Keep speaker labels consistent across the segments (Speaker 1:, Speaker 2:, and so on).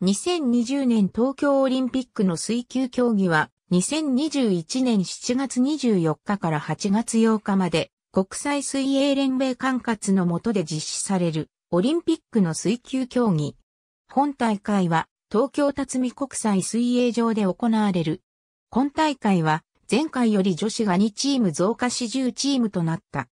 Speaker 1: 2020年東京オリンピックの水球競技は、2021年7月24日から8月8日まで、国際水泳連盟管轄の下で実施される、オリンピックの水球競技。本大会は、東京辰巳国際水泳場で行われる。今大会は、前回より女子が2チーム増加し10チームとなった。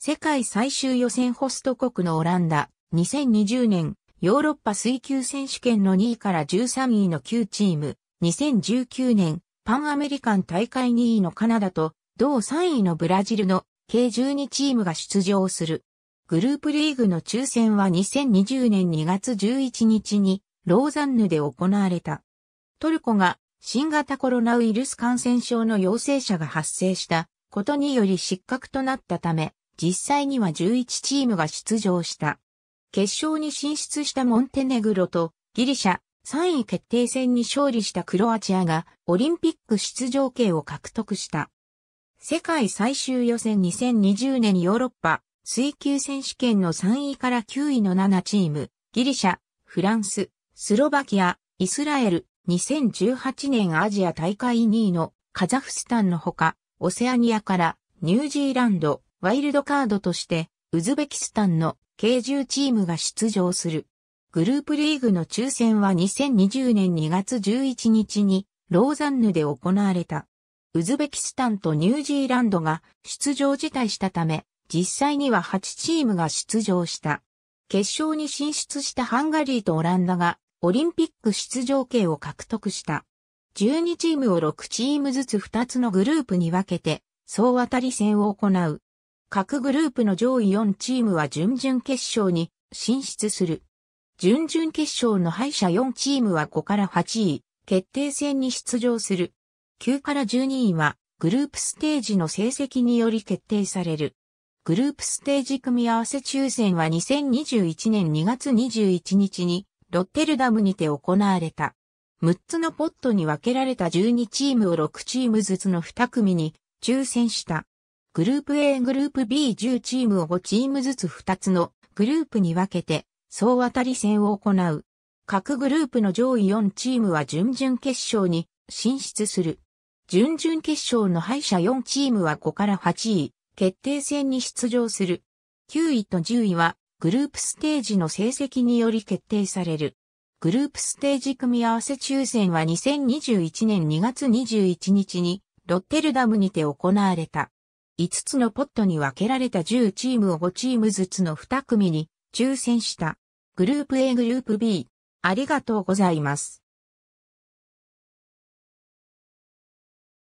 Speaker 1: 世界最終予選ホスト国のオランダ、2020年ヨーロッパ水球選手権の2位から13位の9チーム、2019年、パンアメリカン大会2位のカナダと、同3位のブラジルの計12チームが出場する。グループリーグの抽選は2020年2月11日にローザンヌで行われた。トルコが新型コロナウイルス感染症の陽性者が発生したことにより失格となったため、実際には11チームが出場した。決勝に進出したモンテネグロとギリシャ3位決定戦に勝利したクロアチアがオリンピック出場権を獲得した。世界最終予選2020年ヨーロッパ水球選手権の3位から9位の7チーム、ギリシャ、フランス、スロバキア、イスラエル、2018年アジア大会2位のカザフスタンのほか、オセアニアからニュージーランド、ワイルドカードとして、ウズベキスタンの計10チームが出場する。グループリーグの抽選は2020年2月11日にローザンヌで行われた。ウズベキスタンとニュージーランドが出場辞退したため、実際には8チームが出場した。決勝に進出したハンガリーとオランダがオリンピック出場権を獲得した。12チームを6チームずつ2つのグループに分けて、総当たり戦を行う。各グループの上位4チームは準々決勝に進出する。準々決勝の敗者4チームは5から8位、決定戦に出場する。9から12位はグループステージの成績により決定される。グループステージ組み合わせ抽選は2021年2月21日にロッテルダムにて行われた。6つのポットに分けられた12チームを6チームずつの2組に抽選した。グループ A、グループ B10 チームを5チームずつ2つのグループに分けて、総当たり戦を行う。各グループの上位4チームは準々決勝に進出する。準々決勝の敗者4チームは5から8位、決定戦に出場する。9位と10位は、グループステージの成績により決定される。グループステージ組み合わせ抽選は2021年2月21日にロッテルダムにて行われた。5つのポットに分けられた10チームを5チームずつの2組に抽選した。グループ A グループ B。ありがとうございます。